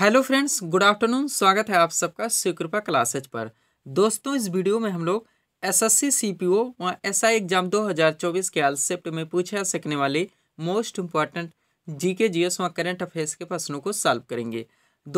hello friends good afternoon स्वागत है आप सबका शिवकृपा क्लासेज पर दोस्तों इस वीडियो में हम लोग एसएससी सीपीओ व एसआई एग्जाम 2024 के आलसेप्ट e में पूछा सकने वाले मोस्ट इम्पॉर्टेंट जीके जीएस व करेंट अफेयर्स के प्रश्नों को सॉल्व करेंगे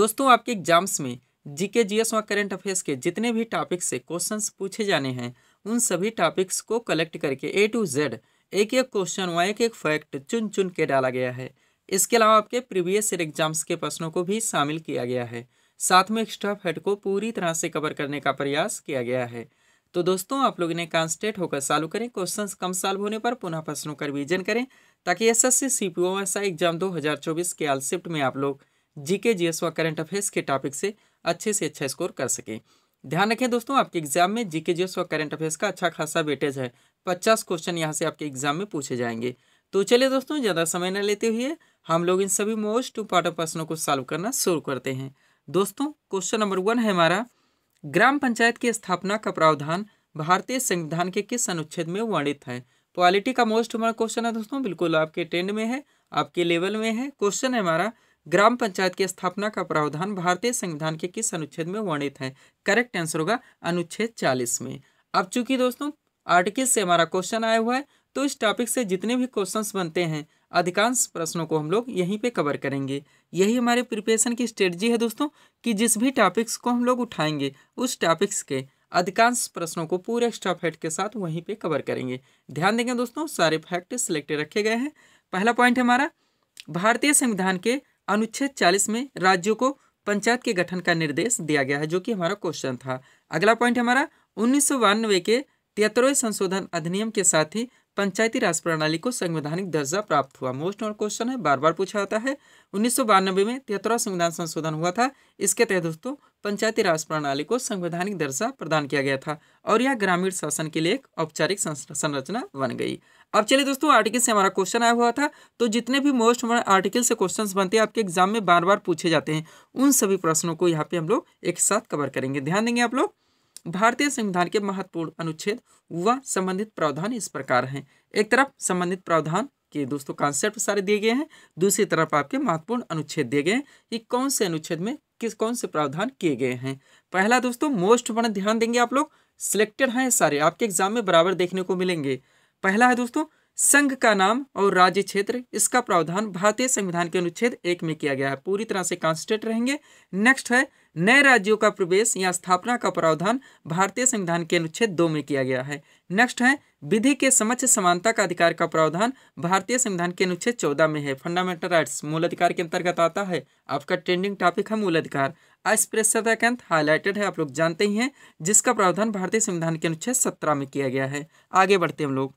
दोस्तों आपके एग्जाम्स में जीके जीएस व करेंट अफेयर्स के जितने भी टॉपिक्स से क्वेश्चन पूछे जाने हैं उन सभी टॉपिक्स को कलेक्ट करके ए टू जेड एक एक क्वेश्चन व एक एक फैक्ट चुन चुन के डाला गया है इसके अलावा आपके प्रीवियस ईयर एग्जाम्स के प्रश्नों को भी शामिल किया गया है साथ में स्टाफ हेड को पूरी तरह से कवर करने का प्रयास किया गया है तो दोस्तों आप लोग इन्हें कॉन्स्टेंट होकर सालू करें क्वेश्चन कम सॉल्व होने पर पुनः प्रश्नों का रिविजन करें ताकि S S C C P O S I exam दो हज़ार चौबीस के आल शिफ्ट में आप लोग जी के जी एस व करंट अफेयर्स के टॉपिक से अच्छे से अच्छा स्कोर कर सकें ध्यान रखें दोस्तों आपके एग्जाम में जीके एस व करंट अफेयर्स का अच्छा खासा वेटेज है पचास क्वेश्चन यहाँ से आपके एग्जाम में पूछे जाएंगे तो चलिए दोस्तों ज़्यादा समय न लेते हुए हम लोग इन सभी मोस्ट इम्पॉर्टेंट प्रश्नों को सॉल्व करना शुरू करते हैं दोस्तों क्वेश्चन नंबर वन है हमारा ग्राम पंचायत की स्थापना का प्रावधान भारतीय संविधान के किस अनुच्छेद में वर्णित है पॉलिटी का मोस्ट हमारा क्वेश्चन है दोस्तों बिल्कुल आपके टेंड में है आपके लेवल में है क्वेश्चन है हमारा ग्राम पंचायत की स्थापना का प्रावधान भारतीय संविधान के किस अनुच्छेद में वर्णित है करेक्ट आंसर होगा अनुच्छेद चालीस में अब चूंकि दोस्तों आर्टिकल से हमारा क्वेश्चन आया हुआ है तो इस टॉपिक से जितने भी क्वेश्चंस बनते हैं अधिकांश प्रश्नों को हम लोग यहीं पे कवर करेंगे यही हमारे प्रिपरेशन की स्ट्रेटजी है दोस्तों कि जिस भी टॉपिक्स को हम लोग उठाएंगे उस टॉपिक्स के अधिकांश प्रश्नों को पूरे एक्स्ट्रा फैक्ट के साथ वहीं पे कवर करेंगे ध्यान देंगे दोस्तों सारे फैक्ट सिलेक्टेड रखे गए हैं पहला पॉइंट हमारा भारतीय संविधान के अनुच्छेद चालीस में राज्यों को पंचायत के गठन का निर्देश दिया गया है जो कि हमारा क्वेश्चन था अगला पॉइंट हमारा उन्नीस के तिहत्तरवें संशोधन अधिनियम के साथ ही पंचायती राज प्रणाली को संवैधानिक दर्जा प्राप्त हुआ मोस्ट और क्वेश्चन है बार बार पूछा जाता है उन्नीस में तिहत्तरवा संविधान संशोधन हुआ था इसके तहत दोस्तों पंचायती राज प्रणाली को संवैधानिक दर्जा प्रदान किया गया था और यह ग्रामीण शासन के लिए एक औपचारिक संरचना बन गई अब चलिए दोस्तों आर्टिकल से हमारा क्वेश्चन आया हुआ था तो जितने भी मोस्ट आर्टिकल से क्वेश्चन बनते हैं आपके एग्जाम में बार बार पूछे जाते हैं उन सभी प्रश्नों को यहाँ पे हम लोग एक साथ कवर करेंगे ध्यान देंगे आप लोग भारतीय संविधान के महत्वपूर्ण अनुच्छेद व संबंधित प्रावधान इस प्रकार हैं एक तरफ संबंधित प्रावधान के दोस्तों कॉन्सेप्ट सारे दिए गए हैं दूसरी तरफ आपके महत्वपूर्ण अनुच्छेद दिए गए हैं कि कौन से अनुच्छेद में किस कौन से प्रावधान किए गए हैं पहला दोस्तों मोस्ट वन ध्यान देंगे आप लोग सिलेक्टेड हैं सारे आपके एग्जाम में बराबर देखने को मिलेंगे पहला है दोस्तों संघ का नाम और राज्य क्षेत्र इसका प्रावधान भारतीय संविधान के अनुच्छेद एक में किया गया है पूरी तरह से कॉन्स्टेंट रहेंगे नेक्स्ट है नए राज्यों का प्रवेश या स्थापना का प्रावधान भारतीय संविधान के अनुच्छेद दो में किया गया है नेक्स्ट है विधि के समक्ष समानता का अधिकार का प्रावधान भारतीय संविधान के अनुच्छेद चौदह में है फंडामेंटल राइट्स मूल अधिकार के अंतर्गत आता है आपका ट्रेंडिंग टॉपिक है मूल अधिकार अस्पृश्यता के अंत हाईलाइटेड है आप लोग जानते ही हैं जिसका प्रावधान भारतीय संविधान के अनुच्छेद सत्रह में किया गया है आगे बढ़ते हम लोग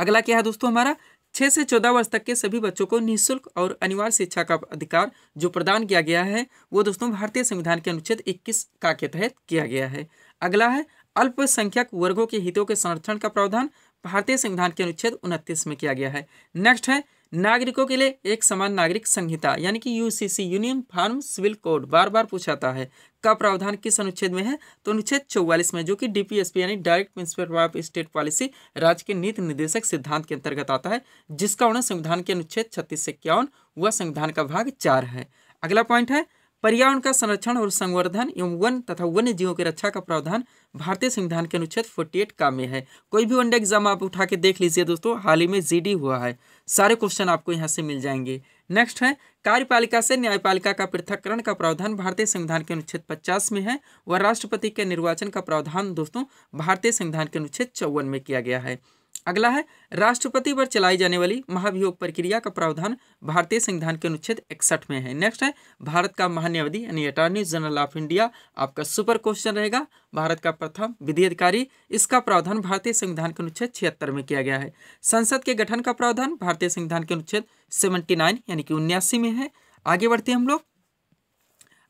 अगला क्या है दोस्तों हमारा छः से चौदह वर्ष तक के सभी बच्चों को निःशुल्क और अनिवार्य शिक्षा का अधिकार जो प्रदान किया गया है वो दोस्तों भारतीय संविधान के अनुच्छेद 21 का के तहत किया गया है अगला है अल्पसंख्यक वर्गों के हितों के संरक्षण का प्रावधान भारतीय संविधान के अनुच्छेद उनतीस में किया गया है नेक्स्ट है नागरिकों के लिए एक समान नागरिक संहिता यानी कि UCC uniform civil code बार बार पूछाता है का प्रावधान किस अनुच्छेद में है तो अनुच्छेद चौवालीस में जो कि डीपीएसपी यानी direct principle of state policy राज्य के नीति निर्देशक सिद्धांत के अंतर्गत आता है जिसका उन्हें संविधान के अनुच्छेद छत्तीस से इक्यावन व संविधान का भाग चार है अगला पॉइंट है पर्यावरण का संरक्षण और संवर्धन एवं वन तथा वन्य जीवों की रक्षा का प्रावधान भारतीय संविधान के अनुच्छेद 48 का में है कोई भी वनडे एग्जाम आप उठा के देख लीजिए दोस्तों हाल ही में जीडी हुआ है सारे क्वेश्चन आपको यहाँ से मिल जाएंगे नेक्स्ट है कार्यपालिका से न्यायपालिका का पृथककरण का प्रावधान भारतीय संविधान के अनुच्छेद 50 में है व राष्ट्रपति के निर्वाचन का प्रावधान दोस्तों भारतीय संविधान के अनुच्छेद चौवन में किया गया है अगला है राष्ट्रपति पर चलाई जाने वाली महाभियोग प्रक्रिया का प्रावधान भारतीय संविधान के अनुच्छेद इकसठ में है नेक्स्ट है भारत का महान्यावधि यानी अटॉर्नी जनरल ऑफ इंडिया आपका सुपर क्वेश्चन रहेगा भारत का प्रथम विधि अधिकारी इसका प्रावधान भारतीय संविधान के अनुच्छेद छिहत्तर में किया गया है संसद के गठन का प्रावधान भारतीय संविधान के अनुच्छेद सेवेंटी यानी कि उन्यासी में है आगे बढ़ते हैं हम लोग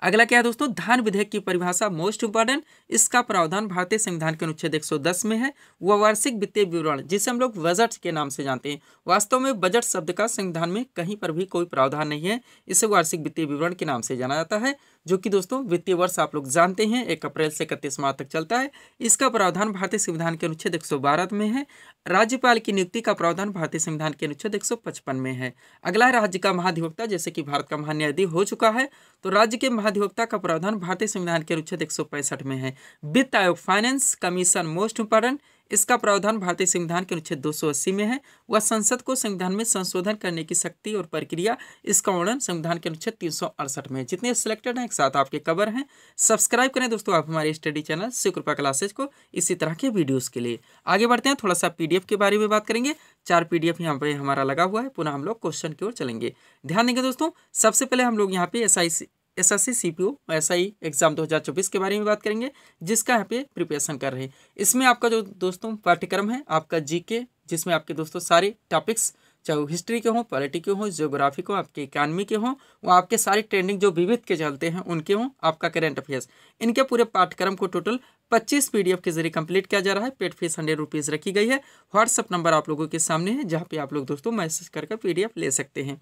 अगला क्या है दोस्तों धान विधेयक की परिभाषा मोस्ट इंपॉर्टेंट इसका प्रावधान भारतीय संविधान के अनुच्छेद 110 में है वह वार्षिक वित्तीय विवरण जिसे हम लोग बजट के नाम से जानते हैं वास्तव में बजट शब्द का संविधान में कहीं पर भी कोई प्रावधान नहीं है इसे वार्षिक वित्तीय विवरण के नाम से जाना जाता है जो कि दोस्तों वित्तीय वर्ष आप लोग जानते हैं एक अप्रैल से इकतीस मार्च तक चलता है इसका प्रावधान भारतीय संविधान के अनुच्छेद एक में है राज्यपाल की नियुक्ति का प्रावधान भारतीय संविधान के अनुच्छेद एक में है अगला है राज्य का महाधिवक्ता जैसे कि भारत का महान्यायाधीश हो चुका है तो राज्य के महाधिवक्ता का प्रावधान भारतीय संविधान के अनुच्छेद एक में है वित्त आयोग फाइनेंस कमीशन मोस्ट इंपॉर्टेंट इसका प्रावधान भारतीय संविधान के अनुच्छेद 280 में है वह संसद को संविधान में संशोधन करने की शक्ति और प्रक्रिया इसका वर्णन संविधान के अनुच्छेद तीन में जितने सिलेक्टेड हैं एक साथ आपके कवर हैं सब्सक्राइब करें दोस्तों आप हमारे स्टडी चैनल श्री कृपा क्लासेज को इसी तरह के वीडियोज के लिए आगे बढ़ते हैं थोड़ा सा पीडीएफ के बारे में बात करेंगे चार पीडीएफ यहाँ पे हमारा लगा हुआ है पुनः हम लोग क्वेश्चन की ओर चलेंगे ध्यान देंगे दोस्तों सबसे पहले हम लोग यहाँ पे S S S C C P O S I exam दो हज़ार चौबीस के बारे में बात करेंगे जिसका यहाँ पे प्रिपरेशन कर रहे हैं इसमें आपका जो दोस्तों पाठ्यक्रम है आपका जी के जिसमें आपके दोस्तों सारे टॉपिक्स चाहे हिस्ट्री के हों पॉलिटी के हों जियोग्राफी के हों आपके इकानमी के हों वो आपके सारे ट्रेंडिंग जो विविध के चलते हैं उनके हों आपका करेंट अफेयर्स इनके पूरे पाठ्यक्रम को टोटल डी एफ के जरिए कंप्लीट किया जा रहा है पेड फीस हंड्रेड रुपीज़ रखी गई है व्हाट्सअप नंबर आप लोगों के सामने है जहाँ पे आप लोग दोस्तों मैसेज कर एफ़ ले सकते हैं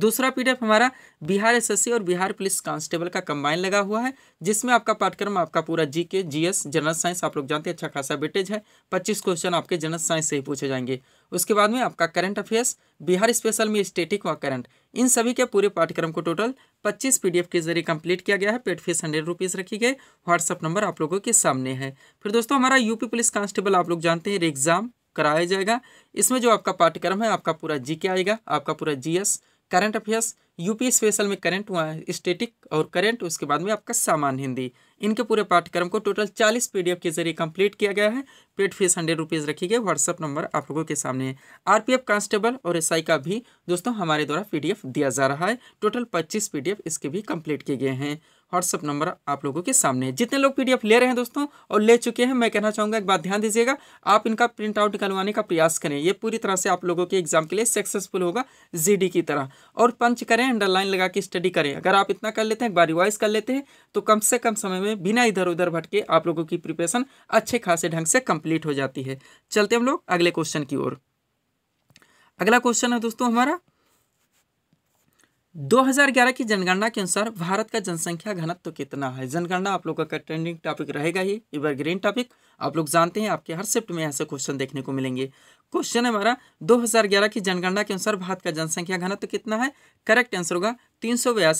दूसरा पीडीएफ हमारा बिहार एसएससी और बिहार पुलिस कांस्टेबल का कंबाइन लगा हुआ है जिसमें आपका पाठ्यक्रम आपका पूरा जीके जीएस जनरल साइंस आप लोग जानते हैं अच्छा खासा बेटेज है पच्चीस क्वेश्चन आपके जनरल साइंस से ही पूछे जाएंगे उसके बाद में आपका करंट अफेयर्स बिहार स्पेशल में स्टेटिक व करंट इन सभी के पूरे पाठ्यक्रम को टोटल पच्चीस पीडीएफ के जरिए कंप्लीट किया गया है पेड फीस हंड्रेड रुपीज़ रखी गई व्हाट्सअप नंबर आप लोगों के सामने है फिर दोस्तों हमारा यूपी पुलिस कांस्टेबल आप लोग जानते हैं एग्जाम कराया जाएगा इसमें जो आपका पाठ्यक्रम है आपका पूरा जी के आएगा आपका पूरा GS current affairs UP special में करंट हुआ है स्टेटिक और करंट उसके बाद में आपका सामान्य हिंदी इनके पूरे पाठ्यक्रम को टोटल चालीस पी के जरिए कंप्लीट किया गया है पेड फीस हंड्रेड रुपीज़ रखी गई व्हाट्सअप नंबर आप लोगों के सामने है आरपीएफ कांस्टेबल और एस का भी दोस्तों हमारे द्वारा पीडीएफ दिया जा रहा है टोटल पच्चीस पी इसके भी कम्प्लीट किए गए हैं व्हाट्सअप नंबर आप लोगों के सामने है जितने लोग पीडीएफ ले रहे हैं दोस्तों और ले चुके हैं मैं कहना चाहूँगा एक बात ध्यान दीजिएगा आप इनका प्रिंट आउट निकलवाने का प्रयास करें ये पूरी तरह से आप लोगों के एग्जाम के लिए सक्सेसफुल होगा जीडी की तरह और पंच करें अंडरलाइन लगा के स्टडी करें अगर आप इतना कर लेते हैं एक बार रिवाइज कर लेते हैं तो कम से कम समय में में बिना इधर उधर भटके आप लोगों की प्रिपरेशन अच्छे खासे ढंग से कंप्लीट हो जाती है चलते हम लोग अगले क्वेश्चन की ओर अगला क्वेश्चन है दोस्तों हमारा 2011 की जनगणना के अनुसार भारत का जनसंख्या घनत्व तो कितना है जनगणना आप लोगों का ट्रेंडिंग टॉपिक रहेगा ही इवर ग्रीन टॉपिक आप लोग जानते हैं आपके हर शिफ्ट में ऐसे क्वेश्चन देखने को मिलेंगे क्वेश्चन है हमारा 2011 की जनगणना के अनुसार भारत का जनसंख्या घनत्व तो कितना है करेक्ट आंसर होगा तीन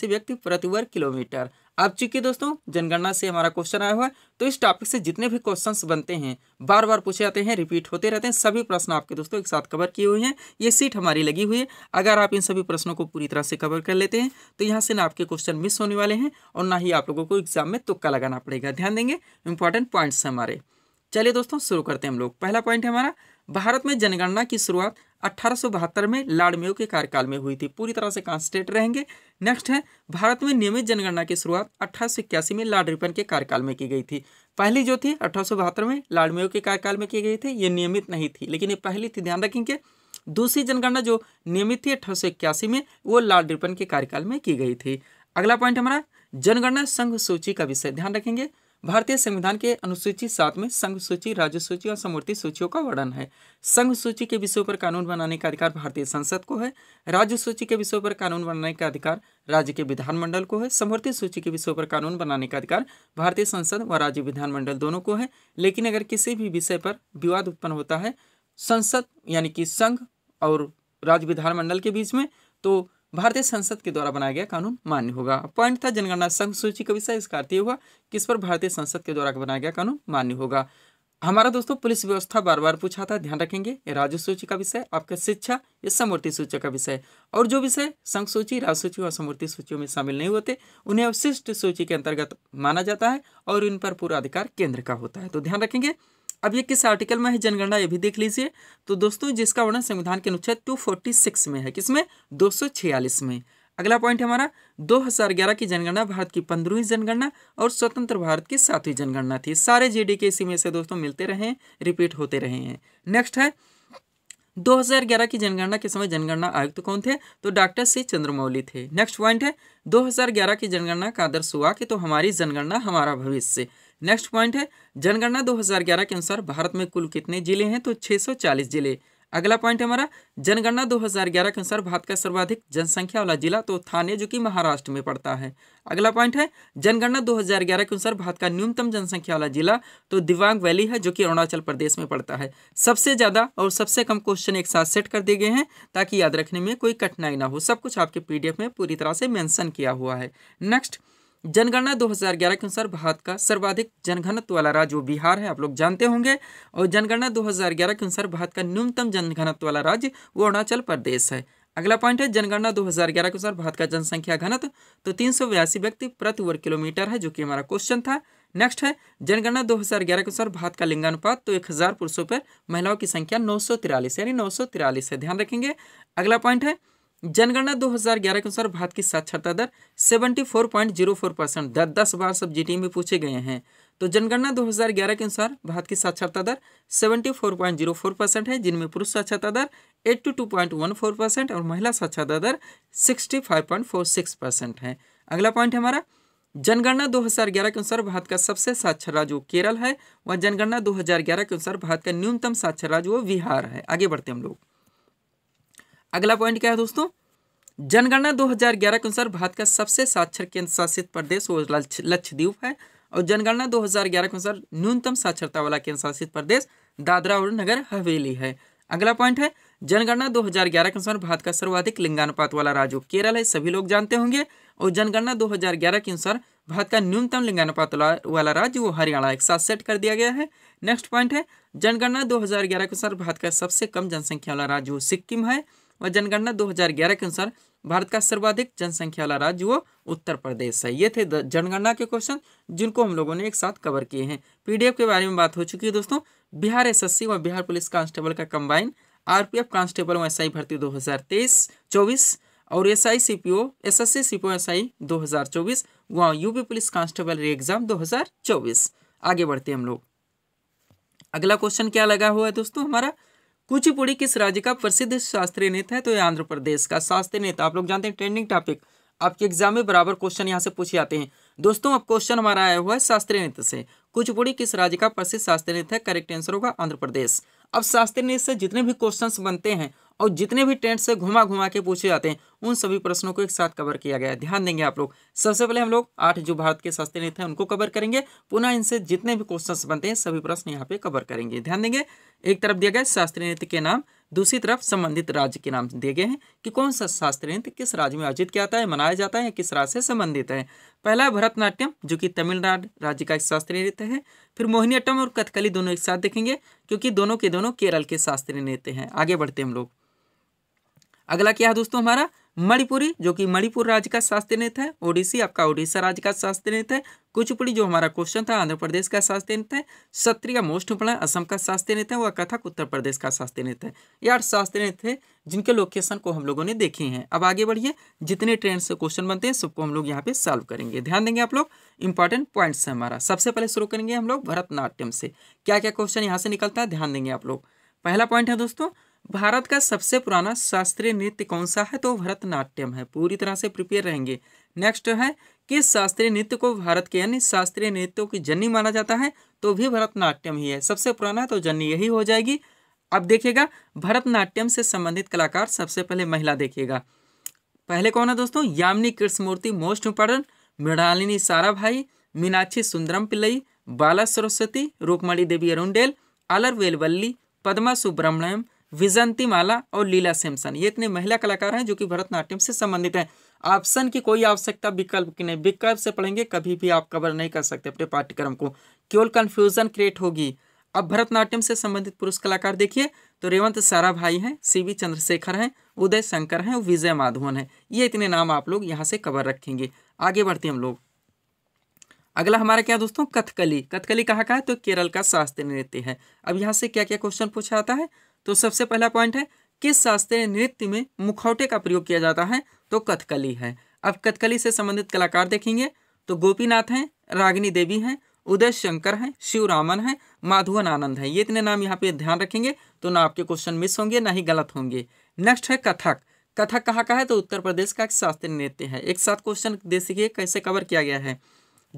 व्यक्ति प्रति वर्ग किलोमीटर अब चूंकि दोस्तों जनगणना से हमारा क्वेश्चन आया हुआ है तो इस टॉपिक से जितने भी क्वेश्चंस बनते हैं बार बार पूछे जाते हैं रिपीट होते रहते हैं सभी प्रश्न आपके दोस्तों एक साथ कवर किए हुए हैं ये सीट हमारी लगी हुई है अगर आप इन सभी प्रश्नों को पूरी तरह से कवर कर लेते हैं तो यहाँ से ना आपके क्वेश्चन मिस होने वाले हैं और ना ही आप लोगों को एग्जाम में तुक्का लगाना पड़ेगा ध्यान देंगे इंपॉर्टेंट पॉइंट्स हमारे चलिए दोस्तों शुरू करते हैं हम लोग पहला पॉइंट है हमारा भारत में जनगणना की शुरुआत अठारह में मेयो के कार्यकाल में हुई थी पूरी तरह से कॉन्स्टेंट रहेंगे नेक्स्ट है भारत में नियमित जनगणना की शुरुआत अठारह में लाड रिपन के कार्यकाल में की गई थी पहली जो थी अठारह में मेयो के कार्यकाल में की गई थी ये नियमित नहीं थी लेकिन ये पहली थी ध्यान रखेंगे दूसरी जनगणना जो नियमित थी अठारह में वो लाड रिपन के कार्यकाल में की गई थी अगला पॉइंट हमारा जनगणना संघ सूची का विषय ध्यान रखेंगे भारतीय संविधान के अनुसूची सात में संघ सूची राज्य सूची और समूर्ति सूचियों का वर्णन है संघ सूची के विषयों पर कानून बनाने का अधिकार भारतीय संसद को है राज्य सूची के विषयों पर कानून बनाने का अधिकार राज्य के विधानमंडल को है समूर्ति सूची के विषयों पर कानून बनाने का अधिकार भारतीय संसद व राज्य विधानमंडल दोनों को है लेकिन अगर किसी भी विषय पर विवाद उत्पन्न होता है संसद यानी कि संघ और राज्य विधानमंडल के बीच में तो भारतीय संसद के द्वारा बनाया गया कानून मान्य होगा पॉइंट था जनगणना संघ सूची का विषय इसका अर्थ हुआ किस पर भारतीय संसद के द्वारा बनाया गया कानून मान्य होगा हमारा दोस्तों पुलिस व्यवस्था बार बार पूछा था ध्यान रखेंगे राज्य सूची का विषय आपका शिक्षा ये समूर्ति सूची का विषय और जो विषय संघ सूची राज्य सूची और समूर्ति सूचियों में शामिल नहीं होते उन्हें अवशिष्ट सूची के अंतर्गत माना जाता है और इन पर पूरा अधिकार केंद्र का होता है तो ध्यान रखेंगे अब ये किस आर्टिकल में है जनगणना ये भी देख लीजिए तो दोस्तों जिसका वर्णन संविधान के अनुच्छेद 246 में है किसमें 246 में अगला पॉइंट हमारा 2011 की जनगणना भारत की पंद्रहवीं जनगणना और स्वतंत्र भारत की सातवीं जनगणना थी सारे डी के इसी में से दोस्तों मिलते रहे रिपीट होते रहे हैं नेक्स्ट है 2011 की जनगणना के समय जनगणना आयुक्त कौन थे तो डॉक्टर सी चंद्रमौली थे नेक्स्ट पॉइंट है 2011 की जनगणना का आदर्श हुआ कि तो हमारी जनगणना हमारा भविष्य नेक्स्ट पॉइंट है जनगणना 2011 के अनुसार भारत में कुल कितने जिले हैं तो 640 जिले अगला पॉइंट है हमारा जनगणना 2011 के अनुसार भारत का सर्वाधिक जनसंख्या वाला जिला तो थाने जो कि महाराष्ट्र में पड़ता है अगला पॉइंट है जनगणना 2011 के अनुसार भारत का न्यूनतम जनसंख्या वाला जिला तो दिवांग वैली है जो कि अरुणाचल प्रदेश में पड़ता है सबसे ज़्यादा और सबसे कम क्वेश्चन एक साथ सेट कर दिए गए हैं ताकि याद रखने में कोई कठिनाई ना हो सब कुछ आपके पी में पूरी तरह से मैंसन किया हुआ है नेक्स्ट जनगणना 2011 के अनुसार भारत का सर्वाधिक जनघनत्व वाला राज्य वो बिहार है आप लोग जानते होंगे और जनगणना 2011 के अनुसार भारत का न्यूनतम जनघनत्व वाला राज्य वो अरुणाचल प्रदेश है अगला पॉइंट है जनगणना 2011 के अनुसार भारत का जनसंख्या घनत्व तो तीन व्यक्ति प्रति वर्ग किलोमीटर है जो कि हमारा क्वेश्चन था नेक्स्ट है जनगणना 2011 के अनुसार भारत का लिंगानुपात तो 1000 पुरुषों पर महिलाओं की संख्या नौ यानी नौ है ध्यान रखेंगे अगला पॉइंट है जनगणना 2011 के अनुसार भारत की साक्षरता दर 74.04 परसेंट दस बार सब जीटी में पूछे गए हैं तो जनगणना 2011 के अनुसार भारत की साक्षरता दर 74.04 परसेंट है जिनमें पुरुष साक्षरता दर 82.14 परसेंट और महिला साक्षरता दर 65.46 परसेंट है अगला पॉइंट हमारा जनगणना 2011 के अनुसार भारत का सबसे साक्षर राज्य वो केरल है व जनगणना 2011 के अनुसार भारत का न्यूनतम साक्षर राज्य वो बिहार है आगे बढ़ते हम लोग अगला पॉइंट क्या है दोस्तों जनगणना 2011 के अनुसार भारत का सबसे साक्षर केंद्र शासित प्रदेश वो लक्षद्वीप है और जनगणना 2011 के अनुसार न्यूनतम साक्षरता वाला केंद्र शासित प्रदेश दादरा और नगर हवेली है अगला पॉइंट है जनगणना 2011 के अनुसार भारत का सर्वाधिक लिंगानुपात वाला राज्य केरल है सभी लोग जानते होंगे और जनगणना 2011 के अनुसार भारत का न्यूनतम लिंगानुपात वाला राज्य वो हरियाणा एक साथ सेट कर दिया गया है नेक्स्ट पॉइंट है जनगणना 2011 के अनुसार भारत का सबसे कम जनसंख्या वाला राज्य वो सिक्किम है और जनगणना 2011 के अनुसार भारत का सर्वाधिक जनसंख्या वाला राज्य वो उत्तर प्रदेश है ये थे जनगणना के क्वेश्चन जिनको हम लोगों ने एक साथ कवर किए हैं पीडीएफ के बारे में बात हो चुकी है दोस्तों बिहार एस व बिहार पुलिस कांस्टेबल का combine RPF constable S I भर्ती 2023 24 और S I C P O S S C C P O S I दो हज़ार चौबीस व UP police constable re exam दो हज़ार चौबीस आगे बढ़ते हम लोग अगला क्वेश्चन क्या लगा हुआ है दोस्तों हमारा कुचिपुड़ी किस राज्य का प्रसिद्ध शास्त्रीय नृत्य है तो ये आंध्र प्रदेश का शास्त्रीय नृत्य आप लोग जानते हैं ट्रेंडिंग टॉपिक आपके एग्जाम में बराबर क्वेश्चन यहाँ से पूछे जाते हैं दोस्तों अब क्वेश्चन हमारा आया हुआ है शास्त्रीय नृत्य से कुचिपुड़ी किस राज्य का प्रसिद्ध शास्त्रीय नृत्य है करेक्ट आंसर होगा आंध्र प्रदेश अब शास्त्रीय नृत्य से जितने भी क्वेश्चन बनते हैं और जितने भी टेंट से घुमा घुमा के पूछे जाते हैं उन सभी प्रश्नों को एक साथ कवर किया गया है ध्यान देंगे आप लोग सबसे पहले हम लोग आठ जो भारत के सस्ते नेता हैं उनको कवर करेंगे पुनः इनसे जितने भी क्वेश्चन बनते हैं सभी प्रश्न यहाँ पे कवर करेंगे ध्यान देंगे एक तरफ दिया गया शास्त्रीय नृत्य के नाम दूसरी तरफ संबंधित राज्य के नाम दिए गए हैं कि कौन सा शास्त्रीय नृत्य किस राज्य में आयोजित किया जाता है मनाया जाता है किस राज्य से संबंधित है पहला भरतनाट्यम जो कि तमिलनाडु राज्य का एक शास्त्रीय नृत्य है फिर मोहिनीअट्टम और कथकली दोनों एक साथ देखेंगे क्योंकि दोनों के दोनों केरल के शास्त्रीय नृत्य हैं आगे बढ़ते हम लोग अगला क्या है दोस्तों हमारा मणिपुरी जो कि मणिपुर राज्य का शास्त्रीय नृत्य है ओडिसी आपका ओडिशा राज्य का शास्त्रीय नृत्य है कुचुपुड़ी जो हमारा क्वेश्चन था आंध्र प्रदेश का शास्त्रीय नृत्य है सत्रिया मोस्ट उपड़ा असम का शास्त्रीय नृत्य है वह कथक उत्तर प्रदेश का शास्त्रीय नृत्य है यार शास्त्रीय नृत्य जिनके लोकेशन को हम लोगों ने देखे हैं अब आगे बढ़िए जितने ट्रेंड से क्वेश्चन बनते हैं सबको हम लोग यहाँ पे सॉल्व करेंगे ध्यान देंगे आप लोग इंपॉर्टेंट पॉइंट्स है हमारा सबसे पहले शुरू करेंगे हम लोग भरतनाट्यम से क्या क्या क्वेश्चन यहाँ से निकलता है ध्यान देंगे आप लोग पहला पॉइंट है दोस्तों भारत का सबसे पुराना शास्त्रीय नृत्य कौन सा है तो भरतनाट्यम है पूरी तरह से प्रिपेयर रहेंगे नेक्स्ट है कि शास्त्रीय नृत्य को भारत के अन्य शास्त्रीय नृत्यों की जन्नी माना जाता है तो भी भरतनाट्यम ही है सबसे पुराना तो जन्नी यही हो जाएगी अब देखिएगा भरतनाट्यम से संबंधित कलाकार सबसे पहले महिला देखिएगा पहले कौन है दोस्तों यामिनी कृष्णमूर्ति मोस्ट इंपॉर्टेंट मृणालिनी साराभाई मीनाक्षी सुंदरम पिल्लई बाला सरस्वती रूपमणि देवी अरुणेल अलर वेलवल्ली पद्मा सुब्रमण्यम विजंती माला और लीला सैमसन ये इतने महिला कलाकार हैं जो कि भरतनाट्यम से संबंधित हैं ऑप्शन की कोई आवश्यकता विकल्प की नहीं विकल्प से पढ़ेंगे कभी भी आप कवर नहीं कर सकते अपने पाठ्यक्रम को केवल कन्फ्यूजन क्रिएट होगी अब भरतनाट्यम से संबंधित पुरुष कलाकार देखिए तो रेवंत सारा भाई हैं सीवी चंद्रशेखर हैं उदय शंकर हैं विजय माधवन हैं ये इतने नाम आप लोग यहाँ से कवर रखेंगे आगे बढ़ते हम लोग अगला हमारा क्या दोस्तों कथकली कथकली कहाँ का है तो केरल का शास्त्रीय नृत्य है अब यहाँ से क्या क्या क्वेश्चन पूछा आता है तो सबसे पहला पॉइंट है किस शास्त्रीय नृत्य में मुखौटे का प्रयोग किया जाता है तो कथकली है अब कथकली से संबंधित कलाकार देखेंगे तो गोपीनाथ हैं रागिनी देवी हैं उदय शंकर हैं शिवरामन हैं माधुवन आनंद हैं ये इतने नाम यहाँ पे ध्यान रखेंगे तो ना आपके क्वेश्चन मिस होंगे ना ही गलत होंगे नेक्स्ट है कथक कथक कहाँ का है तो उत्तर प्रदेश का एक शास्त्रीय नृत्य है एक साथ क्वेश्चन देखिए कैसे कवर किया गया है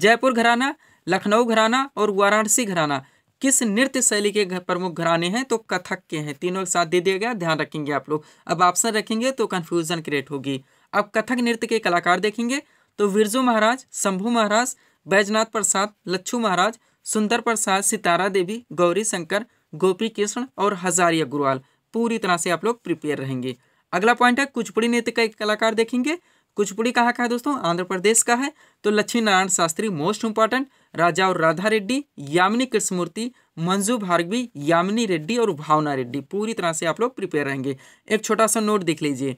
जयपुर घराना लखनऊ घराना और वाराणसी घराना किस नृत्य शैली के प्रमुख घराने हैं तो कथक के हैं तीनों के साथ दे दिया गया ध्यान रखेंगे आप लोग अब ऑप्शन रखेंगे तो कन्फ्यूजन क्रिएट होगी अब कथक नृत्य के कलाकार देखेंगे तो विरजू महाराज शंभू महाराज बैजनाथ प्रसाद लच्छू महाराज सुंदर प्रसाद सितारा देवी गौरी शंकर गोपी कृष्ण और हजारी अग्रवाल पूरी तरह से आप लोग प्रिपेयर रहेंगे अगला पॉइंट है कुचपुड़ी नृत्य का एक कलाकार देखेंगे कुचपुड़ी कहाँ का है दोस्तों आंध्र प्रदेश का है तो लक्ष्मी नारायण शास्त्री मोस्ट इंपॉर्टेंट राजा और राधा रेड्डी यामिनी कृष्णमूर्ति मंजू भार्गवी यामिनी रेड्डी और भावना रेड्डी पूरी तरह से आप लोग प्रिपेयर रहेंगे एक छोटा सा नोट देख लीजिए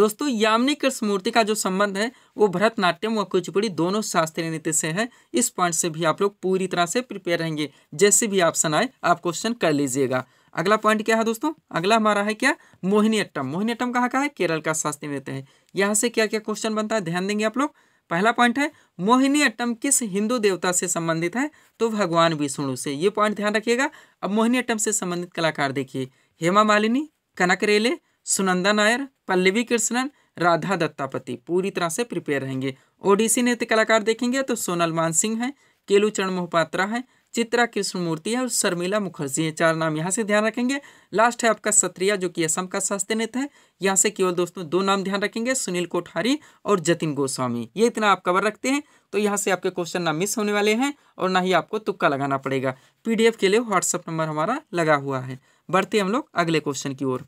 दोस्तों यामिनी कृष्णमूर्ति का जो संबंध है वो भरतनाट्यम व कुचपुड़ी दोनों शास्त्रीय नृत्य से है इस पॉइंट से भी आप लोग पूरी तरह से प्रिपेयर रहेंगे जैसे भी ऑप्शन आए आप क्वेश्चन कर लीजिएगा अगला पॉइंट क्या है दोस्तों अगला हमारा है क्या मोहिनी अट्टम मोहिनी अट्टम कहाँ का है केरल का शास्त्रीय नृत्य है यहाँ से क्या क्या क्वेश्चन बनता है ध्यान देंगे आप लोग पहला पॉइंट है मोहिनी अट्टम किस हिंदू देवता से संबंधित है तो भगवान विष्णु से ये पॉइंट ध्यान रखिएगा अब मोहिनी अट्टम से संबंधित कलाकार देखिए हेमा मालिनी कनक रेले सुनंदा नायर पल्लवी कृष्णन राधा दत्तापति पूरी तरह से प्रिपेयर रहेंगे ओडिसी नृत्य कलाकार देखेंगे तो सोनल मान सिंह है केलू चरण मोहपात्रा है चित्रा कृष्णमूर्ति है और शर्मिला मुखर्जी है चार नाम यहाँ से ध्यान रखेंगे लास्ट है आपका सत्रिया जो कि असम का शास्त्र नेता है यहाँ से केवल दोस्तों दो नाम ध्यान रखेंगे सुनील कोठारी और जतिन गोस्वामी ये इतना आप कवर रखते हैं तो यहाँ से आपके क्वेश्चन ना मिस होने वाले हैं और ना ही आपको तुक्का लगाना पड़ेगा पीडीएफ के लिए व्हाट्सअप नंबर हमारा लगा हुआ है बढ़ते हम लोग अगले क्वेश्चन की ओर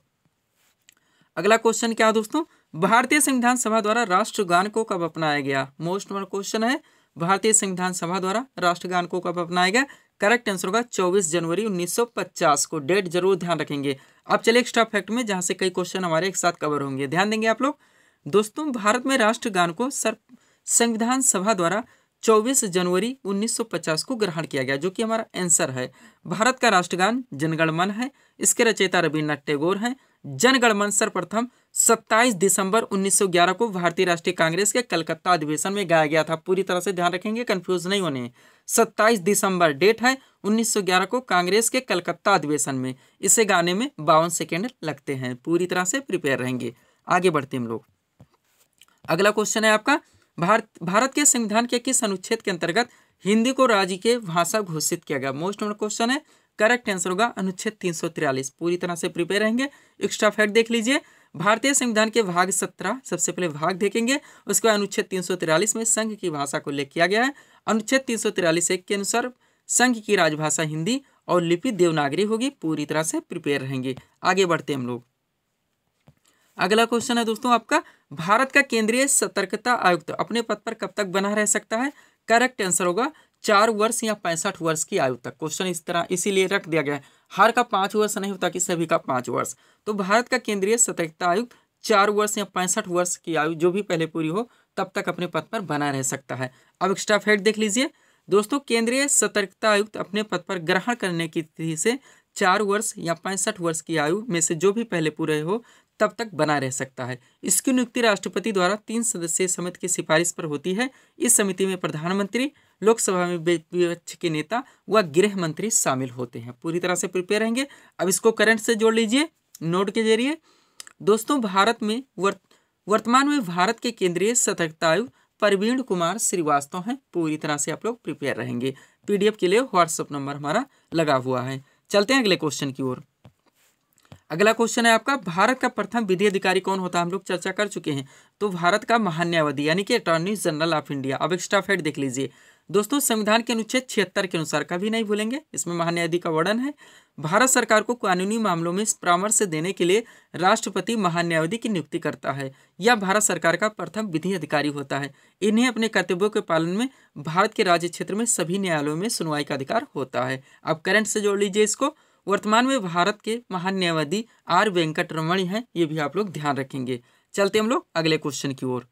अगला क्वेश्चन क्या दोस्तों भारतीय संविधान सभा द्वारा राष्ट्रगान को कब अपनाया गया मोस्ट नंबर क्वेश्चन है भारतीय संविधान सभा द्वारा राष्ट्रगान को कब अपनाया गया करेक्ट आंसर होगा 24 जनवरी 1950 को डेट जरूर ध्यान रखेंगे अब चले एक्स्ट्रा फैक्ट में जहाँ से कई क्वेश्चन हमारे एक साथ कवर होंगे ध्यान देंगे आप लोग दोस्तों भारत में राष्ट्रगान को सर संविधान सभा द्वारा 24 जनवरी 1950 को ग्रहण किया गया जो कि हमारा आंसर है भारत का राष्ट्रगान जनगणमन है इसके रचयिता रविन्द्रनाथ टैगोर हैं जनगणमन सर्वप्रथम 27 दिसंबर 1911 को भारतीय राष्ट्रीय कांग्रेस के कलकत्ता अधिवेशन में गाया गया था पूरी तरह से ध्यान रखेंगे कंफ्यूज नहीं होने 27 दिसंबर डेट है 1911 को कांग्रेस के कलकत्ता अधिवेशन में इसे गाने में बावन सेकेंड लगते हैं पूरी तरह से प्रिपेयर रहेंगे आगे बढ़ते हम लोग अगला क्वेश्चन है आपका भारत भारत के संविधान के किस अनुच्छेद के अंतर्गत हिंदी को राज्य के भाषा घोषित किया गया मोस्ट क्वेश्चन है करेक्ट आंसर होगा अनुच्छेद तीन पूरी तरह से प्रिपेयर रहेंगे एक्स्ट्रा फैक्ट देख लीजिए भारतीय संविधान के भाग सत्रह सबसे पहले भाग देखेंगे उसके बाद अनुच्छेद तीन में संघ की भाषा को उल्लेख किया गया है अनुच्छेद तीन एक के अनुसार संघ की राजभाषा हिंदी और लिपि देवनागरी होगी पूरी तरह से प्रिपेयर रहेंगे आगे बढ़ते हम लोग अगला क्वेश्चन है दोस्तों आपका भारत का केंद्रीय सतर्कता आयुक्त अपने पद पर कब तक बना रह सकता है करेक्ट आंसर होगा चार वर्ष या पैंसठ वर्ष की आयु तक क्वेश्चन इस तरह इसीलिए रख दिया गया है हर का पाँच वर्ष नहीं होता कि सभी का पाँच वर्ष तो भारत का केंद्रीय सतर्कता आयुक्त चार वर्ष या पैंसठ वर्ष की आयु जो भी पहले पूरी हो तब तक अपने पद पर बना रह सकता है अब एक्स्ट्रा फैक्ट देख लीजिए दोस्तों केंद्रीय सतर्कता आयुक्त अपने पद पर ग्रहण करने की तिथि से चार वर्ष या पैंसठ वर्ष की आयु में से जो भी पहले पूरे हो तब तक बना रह सकता है इसकी नियुक्ति राष्ट्रपति द्वारा तीन सदस्यीय समिति की सिफारिश पर होती है इस समिति में प्रधानमंत्री लोकसभा में विपक्ष के नेता व गृह मंत्री शामिल होते हैं पूरी तरह से प्रिपेयर रहेंगे अब इसको करंट से जोड़ लीजिए नोट के जरिए दोस्तों भारत में वर्त, वर्तमान में भारत के केंद्रीय सतर्कता आयुक्त परवीण कुमार श्रीवास्तव हैं पूरी तरह से आप लोग प्रिपेयर रहेंगे पीडीएफ के लिए व्हाट्सअप नंबर हमारा लगा हुआ है चलते हैं अगले क्वेश्चन की ओर अगला क्वेश्चन है आपका भारत का प्रथम विधि अधिकारी कौन होता है हम लोग चर्चा कर चुके हैं तो भारत का महान्यावधि यानी कि अटॉर्नी जनरल ऑफ इंडिया अब एक्स्ट्रा फैट देख लीजिए दोस्तों संविधान के अनुच्छेद छिहत्तर के अनुसार कभी नहीं भूलेंगे इसमें महान्यायाधि का वर्णन है भारत सरकार को कानूनी मामलों में परामर्श देने के लिए राष्ट्रपति महान्यायाधि की नियुक्ति करता है या भारत सरकार का प्रथम विधि अधिकारी होता है इन्हें अपने कर्तव्यों के पालन में भारत के राज्य क्षेत्र में सभी न्यायालयों में सुनवाई का अधिकार होता है अब करंट से जोड़ लीजिए इसको वर्तमान में भारत के महान आर वेंकट रमणी हैं ये भी आप लोग ध्यान रखेंगे चलते हम लोग अगले क्वेश्चन की ओर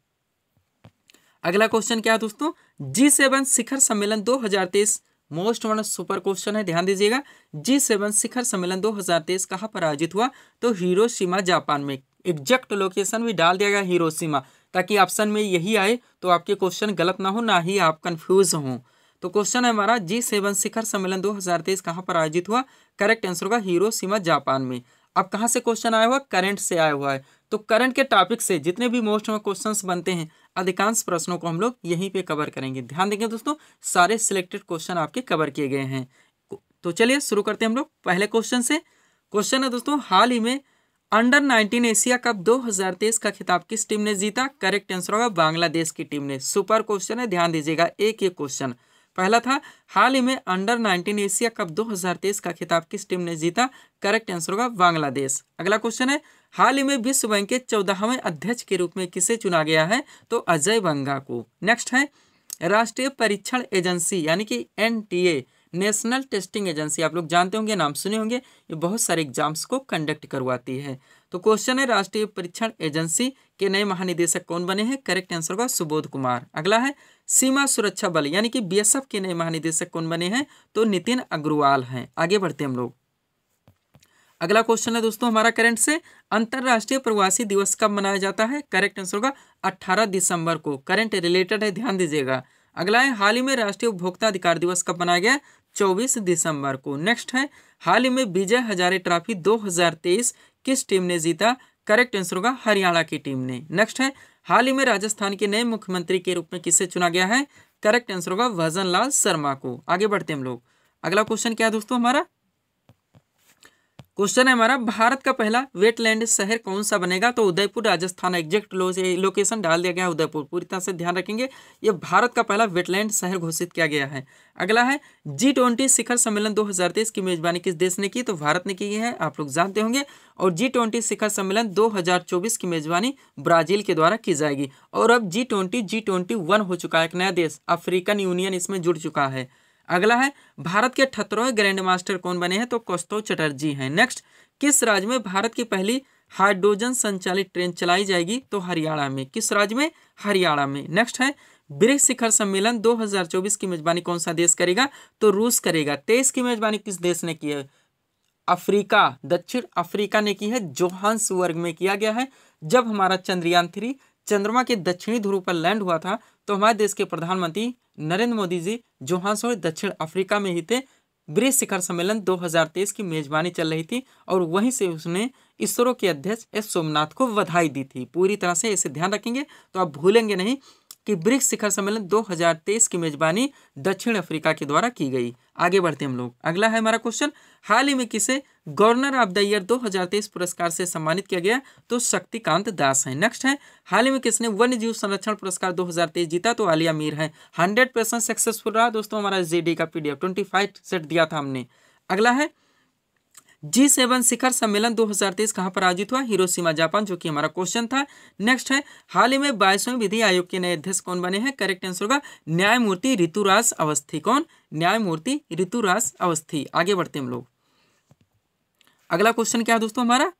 अगला क्वेश्चन क्या है दोस्तों जी सेवन शिखर सम्मेलन 2023 मोस्ट वन सुपर क्वेश्चन है ध्यान दीजिएगा जी सेवन शिखर सम्मेलन 2023 कहाँ पर आयोजित हुआ तो हीरोशिमा जापान में एग्जैक्ट लोकेशन भी डाल दिया गया हीरोशिमा ताकि ऑप्शन में यही आए तो आपके क्वेश्चन गलत ना हो ना ही आप कंफ्यूज हों तो क्वेश्चन है हमारा जी सेवन शिखर सम्मेलन 2023 कहाँ पर आयोजित हुआ करेक्ट आंसर होगा सीमा जापान में अब कहाँ से क्वेश्चन आया हुआ करंट से आया हुआ है तो करंट के टॉपिक से जितने भी मोस्ट क्वेश्चंस क्वेश्चन बनते हैं अधिकांश प्रश्नों को हम लोग यहीं पे कवर करेंगे ध्यान देंगे दोस्तों सारे सिलेक्टेड क्वेश्चन आपके कवर किए गए हैं तो चलिए शुरू करते हैं हम लोग पहले क्वेश्चन से क्वेश्चन है दोस्तों हाल ही में अंडर 19 एशिया कप 2023 का खिताब किस टीम ने जीता करेक्ट आंसर होगा बांग्लादेश की टीम ने सुपर क्वेश्चन है ध्यान दीजिएगा एक एक क्वेश्चन पहला था हाल ही में अंडर 19 एशिया कप 2023 का खिताब किस टीम ने जीता करेक्ट आंसर होगा बांग्लादेश अगला क्वेश्चन है हाल ही में विश्व बैंक के चौदहवें अध्यक्ष के रूप में किसे चुना गया है तो अजय बंगा को नेक्स्ट है राष्ट्रीय परीक्षण एजेंसी यानी कि एन नेशनल टेस्टिंग एजेंसी आप लोग जानते होंगे नाम सुने होंगे ये बहुत सारे एग्जाम्स को कंडक्ट करवाती है तो क्वेश्चन है राष्ट्रीय परीक्षण एजेंसी के नए महानिदेशक कौन बने हैं करेक्ट आंसर होगा सुबोध कुमार अगला है सीमा सुरक्षा बल यानी कि बीएसएफ के नए महानिदेशक कौन बने हैं तो नितिन अग्रवाल हैं आगे बढ़ते हम लोग अगला क्वेश्चन है दोस्तों हमारा करंट से अंतरराष्ट्रीय प्रवासी दिवस कब मनाया जाता है करेक्ट आंसर होगा 18 दिसंबर को करंट रिलेटेड है ध्यान दीजिएगा अगला है हाल ही में राष्ट्रीय उपभोक्ता अधिकार दिवस कब मनाया गया 24 दिसंबर को नेक्स्ट है हाल ही में विजय हजारे ट्रॉफी 2023 किस टीम ने जीता करेक्ट आंसर होगा हरियाणा की टीम ने नेक्स्ट है हाल ही में राजस्थान के नए मुख्यमंत्री के रूप में किससे चुना गया है करेक्ट आंसर होगा भजन लाल शर्मा को आगे बढ़ते हम लोग अगला क्वेश्चन क्या है दोस्तों हमारा क्वेश्चन है हमारा भारत का पहला वेटलैंड शहर कौन सा बनेगा तो उदयपुर राजस्थान एग्जैक्ट लोकेशन डाल दिया गया है उदयपुर पूरी तरह से ध्यान रखेंगे ये भारत का पहला वेटलैंड शहर घोषित किया गया है अगला है जी ट्वेंटी शिखर सम्मेलन 2023 की मेजबानी किस देश ने की तो भारत ने की है आप लोग जानते होंगे और जी ट्वेंटी शिखर सम्मेलन दो की मेजबानी ब्राजील के द्वारा की जाएगी और अब G twenty G twenty one हो चुका है एक नया देश अफ्रीकन यूनियन इसमें जुड़ चुका है अगला है भारत के अठहत्तरवें ग्रैंड मास्टर कौन बने हैं तो कौस्तव चटर्जी हैं नेक्स्ट किस राज्य में भारत की पहली हाइड्रोजन संचालित ट्रेन चलाई जाएगी तो हरियाणा में किस राज्य में हरियाणा में नेक्स्ट है ब्रिक्स शिखर सम्मेलन 2024 की मेजबानी कौन सा देश करेगा तो रूस करेगा तेईस की मेजबानी किस देश ने की है अफ्रीका दक्षिण अफ्रीका ने की है जोहान्स में किया गया है जब हमारा चंद्रयान थ्री चंद्रमा के दक्षिणी ध्रुव पर लैंड हुआ था तो हमारे देश के प्रधानमंत्री नरेंद्र मोदी जी जोहानसोर दक्षिण अफ्रीका में ही थे ब्रिज शिखर सम्मेलन 2023 की मेजबानी चल रही थी और वहीं से उसने इसरो के अध्यक्ष एस सोमनाथ को बधाई दी थी पूरी तरह से इसे ध्यान रखेंगे तो आप भूलेंगे नहीं कि ब्रिक्स शिखर सम्मेलन 2023 की मेजबानी दक्षिण अफ्रीका के द्वारा की गई आगे बढ़ते हम लोग अगला है हमारा क्वेश्चन हाल ही में किसे गवर्नर ऑफ द ईयर 2023 पुरस्कार से सम्मानित किया गया तो शक्तिकांत दास हैं नेक्स्ट है हाल ही में किसने वन्य जीव संरक्षण पुरस्कार 2023 जीता तो आलिया मीर है हंड्रेड परसेंट सक्सेसफुल रहा दोस्तों हमारा जेडी का पीडीएफ ट्वेंटी सेट दिया था हमने अगला है जी सेवन शिखर सम्मेलन 2023 कहां पर आयोजित हुआ हिरोशिमा जापान जो कि हमारा क्वेश्चन था नेक्स्ट है हाल ही में बाईसवें विधि आयोग के नए अध्यक्ष कौन बने हैं करेक्ट आंसर होगा न्यायमूर्ति ऋतुराज अवस्थी कौन न्यायमूर्ति ऋतुराज अवस्थी आगे बढ़ते हम लोग अगला क्वेश्चन क्या है दोस्तों हमारा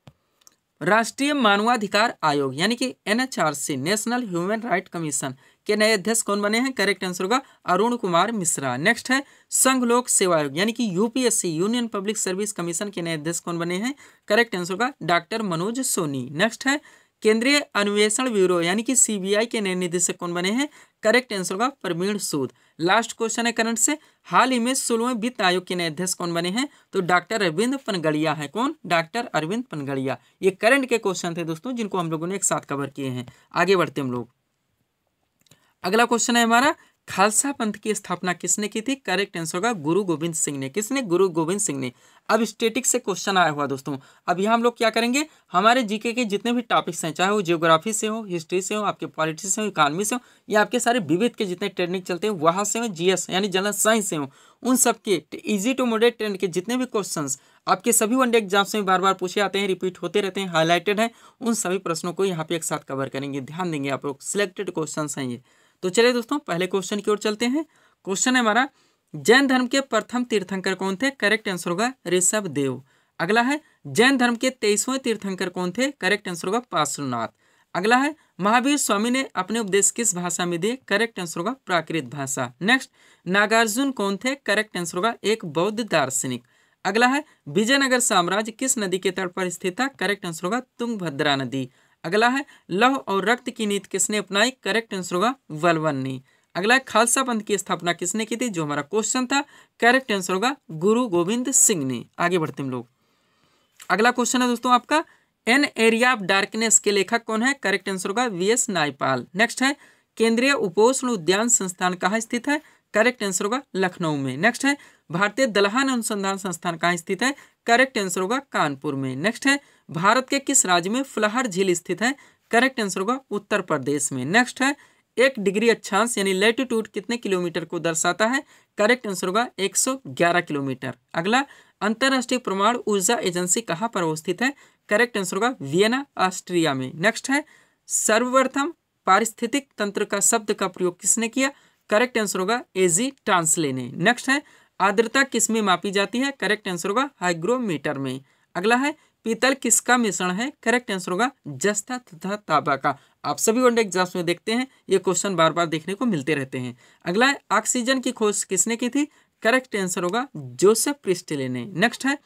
राष्ट्रीय मानवाधिकार आयोग यानी कि NHRC national human right commission के नए अध्यक्ष कौन बने हैं करेक्ट आंसर होगा अरुण कुमार मिश्रा नेक्स्ट है संघ लोक सेवा आयोग यानी कि UPSC union public service commission के नए अध्यक्ष कौन बने हैं करेक्ट आंसर होगा डॉक्टर मनोज सोनी नेक्स्ट है केंद्रीय अन्वेषण ब्यूरो यानी कि सीबीआई के नए निदेशक कौन बने हैं करेक्ट आंसर होगा प्रवीण सूद लास्ट क्वेश्चन है करंट से हाल ही में सोलवें वित्त आयोग के नए अध्यक्ष कौन बने हैं तो डॉक्टर अरविंद पनगड़िया है कौन डॉक्टर अरविंद पनगड़िया ये करंट के क्वेश्चन थे दोस्तों जिनको हम लोगों ने एक साथ कवर किए हैं आगे बढ़ते हम लोग अगला क्वेश्चन है हमारा खालसा पंथ की स्थापना किसने की थी करेक्ट आंसर होगा गुरु गोविंद सिंह ने किसने गुरु गोविंद सिंह ने अब स्टेटिक से क्वेश्चन आया हुआ दोस्तों अब यहाँ हम लोग क्या करेंगे हमारे जीके के जितने भी टॉपिक्स हैं चाहे वो जियोग्राफी से हो हिस्ट्री से हो आपके पॉलिटिक्स से हो इकानमी से हो या आपके सारे विविध के जितने ट्रेनिंग चलते हैं वहाँ से हो जीएस यानी जनरल साइंस से हो उन सबके इजी टू मोडेट ट्रेंड के जितने भी क्वेश्चन आपके सभी वनडे एग्जाम्स में बार बार पूछे आते हैं रिपीट होते रहते हैं हाईलाइटेड हैं उन सभी प्रश्नों को यहाँ पे एक साथ कवर करेंगे ध्यान देंगे आप लोग सिलेक्टेड क्वेश्चन हैं ये तो चलिए दोस्तों पहले क्वेश्चन की ओर चलते हैं क्वेश्चन है हमारा जैन धर्म के प्रथम तीर्थंकर कौन थे करेक्ट आंसर होगा ऋषभ देव अगला है जैन धर्म के तेईसवें तीर्थंकर कौन थे करेक्ट आंसर होगा पार्श्वनाथ अगला है महावीर स्वामी ने अपने उपदेश किस भाषा में दिए करेक्ट आंसर होगा प्राकृत भाषा नेक्स्ट नागार्जुन कौन थे करेक्ट आंसर होगा एक बौद्ध दार्शनिक अगला है विजयनगर साम्राज्य किस नदी के तट पर स्थित था करेक्ट आंसर होगा तुंगभद्रा नदी अगला है लौह और रक्त की नीति किसने अपनाई करेक्ट आंसर होगा वलवन ने अगला है खालसा पंथ की स्थापना किसने की थी जो हमारा क्वेश्चन था करेक्ट आंसर होगा गुरु गोविंद सिंह ने आगे बढ़ते हम लोग अगला क्वेश्चन है दोस्तों आपका एन एरिया ऑफ डार्कनेस के लेखक कौन है करेक्ट आंसर होगा वी एस नायपाल नेक्स्ट है केंद्रीय उपोषण उद्यान संस्थान कहाँ स्थित है करेक्ट आंसर होगा लखनऊ में नेक्स्ट है भारतीय दलहन अनुसंधान संस्थान कहाँ स्थित है करेक्ट आंसर होगा कानपुर में नेक्स्ट है भारत के किस राज्य में फुलहर झील स्थित है करेक्ट आंसर होगा उत्तर प्रदेश में नेक्स्ट है एक डिग्री अक्षांश यानी लेटिट्यूड कितने किलोमीटर को दर्शाता है करेक्ट आंसर होगा 111 किलोमीटर अगला अंतर्राष्ट्रीय प्रमाण ऊर्जा एजेंसी कहाँ पर अवस्थित है करेक्ट आंसर होगा वियना ऑस्ट्रिया में नेक्स्ट है सर्वप्रथम पारिस्थितिक तंत्र का शब्द का प्रयोग किसने किया करेक्ट आंसर होगा एजी टांसले ने नेक्स्ट है आर्द्रता किस में मापी जाती है करेक्ट आंसर होगा हाइग्रोमीटर में अगला है पीतल किसका मिश्रण है करेक्ट आंसर होगा जस्ता तथा ताबा का आप सभी वनडे एग्जाम्स में देखते हैं ये क्वेश्चन बार बार देखने को मिलते रहते हैं अगला है ऑक्सीजन की खोज किसने की थी करेक्ट आंसर होगा जोसेफ प्रिस्टिले ने नेक्स्ट है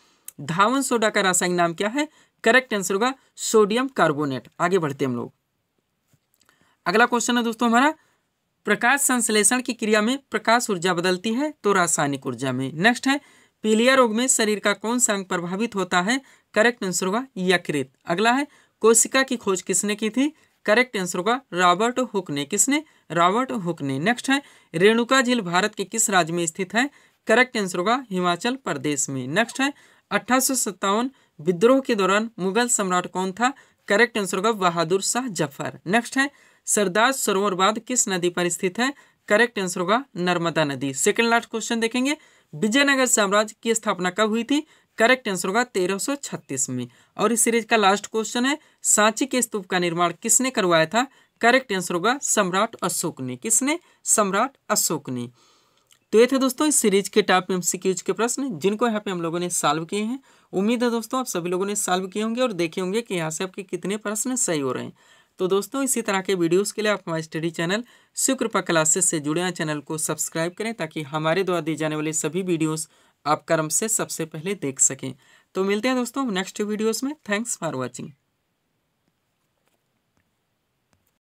धावन सोडा का रासायनिक नाम क्या है करेक्ट आंसर होगा सोडियम कार्बोनेट आगे बढ़ते हम लोग अगला क्वेश्चन है दोस्तों हमारा प्रकाश संश्लेषण की क्रिया में प्रकाश ऊर्जा बदलती है तो रासायनिक ऊर्जा में नेक्स्ट है पीलिया रोग में शरीर का कौन सा अंग प्रभावित होता है करेक्ट आंसर होगा यकृत अगला है कोशिका की खोज किसने की थी करेक्ट आंसर होगा रॉबर्ट हुक ने किसने रॉबर्ट हुक ने नेक्स्ट है रेणुका झील भारत के किस राज्य में स्थित है करेक्ट आंसर होगा हिमाचल प्रदेश में नेक्स्ट है अठारह विद्रोह के दौरान मुगल सम्राट कौन था करेक्ट आंसर होगा बहादुर शाह जफर नेक्स्ट है सरदार सरोवर बांध किस नदी पर स्थित है करेक्ट आंसर होगा नर्मदा नदी सेकेंड लास्ट क्वेश्चन देखेंगे विजयनगर साम्राज्य की स्थापना कब हुई थी करेक्ट आंसर होगा 1336 में और इस सीरीज का लास्ट क्वेश्चन है सांची के स्तूप का निर्माण किसने करवाया था करेक्ट आंसर होगा सम्राट अशोक ने किसने सम्राट अशोक ने तो ये थे दोस्तों इस सीरीज के टॉप एमसीक्यूज के प्रश्न जिनको यहाँ पे हम लोगों ने सॉल्व किए हैं उम्मीद है दोस्तों आप सभी लोगों ने सॉल्व किए होंगे और देखे होंगे कि यहाँ से आपके कितने प्रश्न सही हो रहे हैं तो दोस्तों इसी तरह के वीडियोस के लिए आप हमारे स्टडी चैनल शुक्रपा क्लासेस से जुड़े हैं चैनल को सब्सक्राइब करें ताकि हमारे द्वारा दी जाने वाले सभी वीडियोस आप कर्म से सबसे पहले देख सकें तो मिलते हैं दोस्तों नेक्स्ट वीडियोस में थैंक्स फॉर वॉचिंग